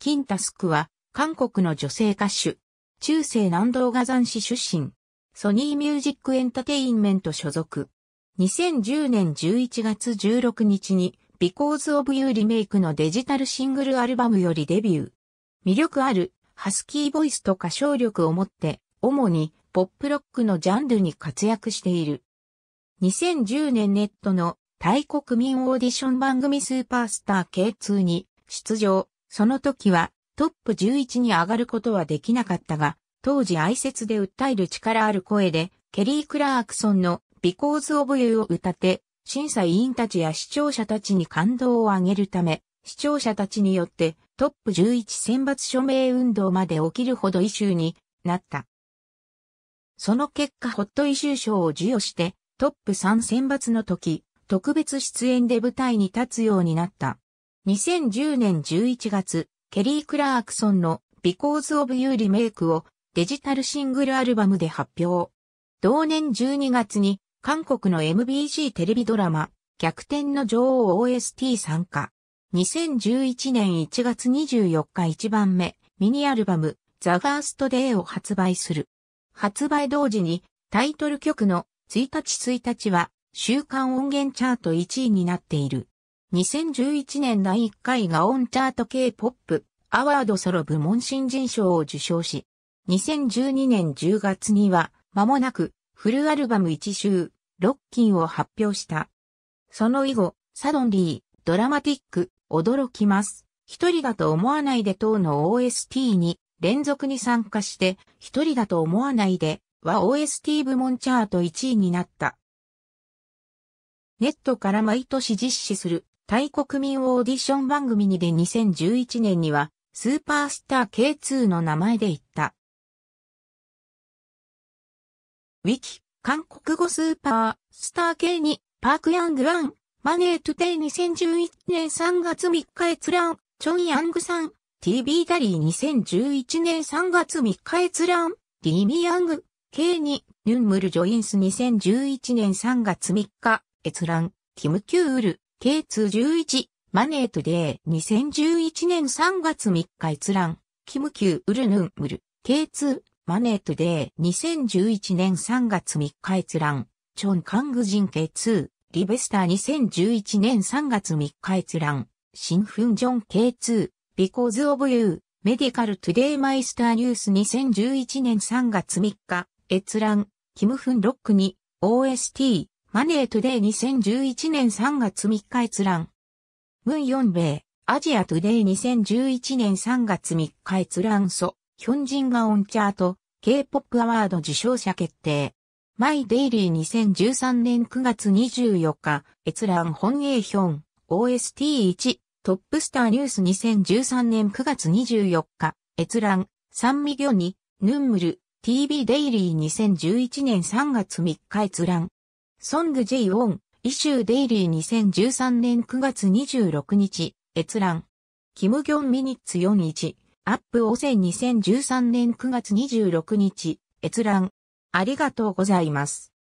キンタスクは、韓国の女性歌手。中世南道画山市出身。ソニーミュージックエンタテインメント所属。2010年11月16日に、Because of You リメイクのデジタルシングルアルバムよりデビュー。魅力ある、ハスキーボイスと歌唱力を持って、主に、ポップロックのジャンルに活躍している。2010年ネットの、タイ国民オーディション番組スーパースター K2 に、出場、その時はトップ11に上がることはできなかったが、当時哀説で訴える力ある声で、ケリー・クラークソンの Because of You を歌って、審査委員たちや視聴者たちに感動をあげるため、視聴者たちによってトップ11選抜署名運動まで起きるほどイシューになった。その結果ホットイシュー賞を授与して、トップ3選抜の時、特別出演で舞台に立つようになった。2010年11月、ケリー・クラークソンの Because of You リメイクをデジタルシングルアルバムで発表。同年12月に韓国の MBC テレビドラマ逆転の女王 OST 参加。2011年1月24日一番目ミニアルバムザ・ガースト・デイを発売する。発売同時にタイトル曲の1日1日は週間音源チャート1位になっている。2011年第1回ガオンチャート K-POP アワードソロ部門新人賞を受賞し、2012年10月には、間もなく、フルアルバム1周、ロッキンを発表した。その以後、サドンリー、ドラマティック、驚きます。一人だと思わないで等の OST に連続に参加して、一人だと思わないでは OST 部門チャート1位になった。ネットから毎年実施するタイ国民オーディション番組にで2011年には、スーパースター K2 の名前で言った。ウィキ、韓国語スーパー、スター K に、パークヤングラン、マネートテイ2011年3月3日閲覧、チョンヤングさん、TV ダリー2011年3月3日閲覧、リーミヤング、K2、ュンムルジョインス2011年3月3日、閲覧、キムキュール、K211 マネートデー2011年3月3日閲覧キムキューウルヌンムル K2 マネートデー2011年3月3日閲覧チョンカングジン K2 リベスター2011年3月3日閲覧シン・フンジョン K2 ビコーズ・オブ・ユー、メディカルトゥデイマイスターニュース2011年3月3日閲覧キムフンロックに OST マネートゥデイ2011年3月3日閲覧。ムン・ヨンベイ、アジアトゥデイ2011年3月3日閲覧素、ヒョンジンガオンチャート、K-POP アワード受賞者決定。マイデイリー2013年9月24日、閲覧本営ヒョン、OST1、トップスターニュース2013年9月24日、閲覧、サンミギョニ、ヌンムル、TV デイリー2011年3月3日閲覧、ソングジェイ・オン、イシューデイリー2013年9月26日、閲覧。キムギョンミニッツ41、アップ汚染2013年9月26日、閲覧。ありがとうございます。